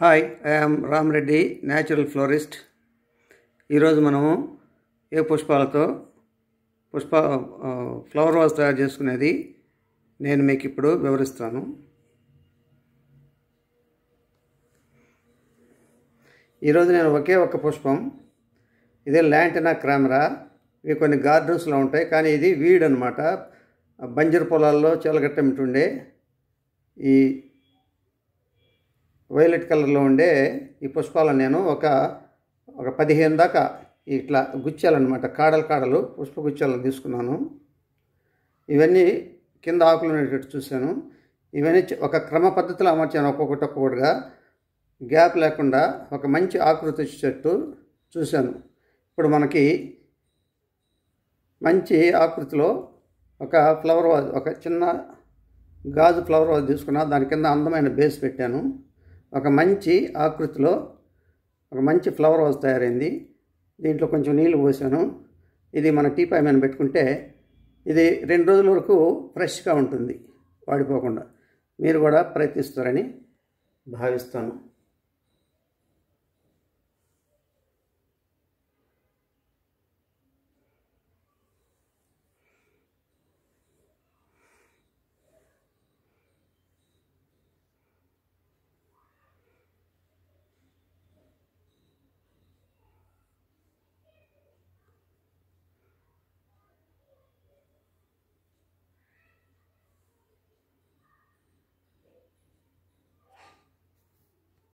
hi I'm Ramareddy natural florist ఈరోజు మనము ఏ పుష్పాలతో పుష్ప ఫ్లవర్ వాస్ తయారు చేసుకునేది నేను మీకు ఇప్పుడు వివరిస్తాను ఈరోజు నేను ఒకే ఒక పుష్పం ఇదే ల్యాంటనా క్రామరా ఇవి కొన్ని గార్డెన్స్లో ఉంటాయి కానీ ఇది వీడ్ అనమాట బంజర్ పొలాల్లో ఉండే ఈ వైలెట్ కలర్లో ఉండే ఈ పుష్పాలను నేను ఒక ఒక పదిహేను దాకా ఇట్లా గుచ్చాలన్నమాట కాడలు కాడలు పుష్ప గుచ్చాలను తీసుకున్నాను ఇవన్నీ కింద ఆకులు ఉండేటట్టు చూశాను ఇవన్నీ ఒక క్రమ పద్ధతిలో అమర్చాను ఒక్కొక్కటి ఒక్కొక్కటిగా గ్యాప్ లేకుండా ఒక మంచి ఆకృతి వచ్చేటట్టు చూశాను ఇప్పుడు మనకి మంచి ఆకృతిలో ఒక ఫ్లవర్ వాజ్ ఒక చిన్న గాజు ఫ్లవర్ వాజ్ తీసుకున్నా దాని కింద అందమైన బేస్ పెట్టాను ఒక మంచి ఆకృతిలో ఒక మంచి ఫ్లవర్ హౌస్ తయారైంది దీంట్లో కొంచెం నీళ్లు పోసాను ఇది మన టీ పాయ్ మీద పెట్టుకుంటే ఇది రెండు రోజుల వరకు ఫ్రెష్గా ఉంటుంది వాడిపోకుండా మీరు కూడా ప్రయత్నిస్తారని భావిస్తాను